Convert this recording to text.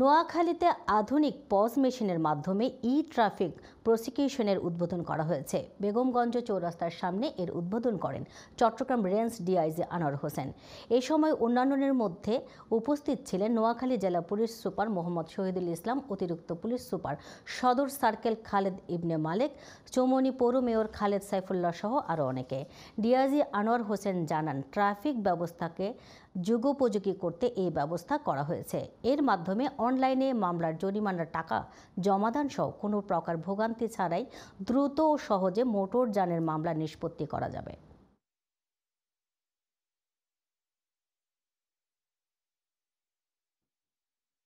নোয়াখালীতে আধুনিক পজ মেশিনের মাধ্যমে ই ট্রাফিক প্রসিকিউশনের উদ্বোধন করা হয়েছে বেগমগঞ্জ চৌরাস্তার সামনে এর উদ্বোধন করেন চট্টগ্রাম রেঞ্জ ডিআইজি আনোয়ার হোসেন এ সময় অন্যান্যের মধ্যে উপস্থিত ছিলেন নোয়াখালী জেলা পুলিশ সুপার মোহাম্মদ শহীদুল ইসলাম অতিরিক্ত পুলিশ সুপার সদর সার্কেল খালেদ ইবনে মালিক চৌমনি পৌর মেয়র খালেদ সাইফুল্লাহ সহ আরও অনেকে ডিআইজি আনোয়ার হোসেন জানান ট্রাফিক ব্যবস্থাকে যুগোপযোগী করতে এই ব্যবস্থা করা হয়েছে এর মাধ্যমে অনলাইনে মামলার জরিমানার টাকা জমাদান সহ কোনো প্রকার ভোগান্তি ছাড়াই দ্রুত ও সহজে মোটর যানের মামলা নিষ্পত্তি করা যাবে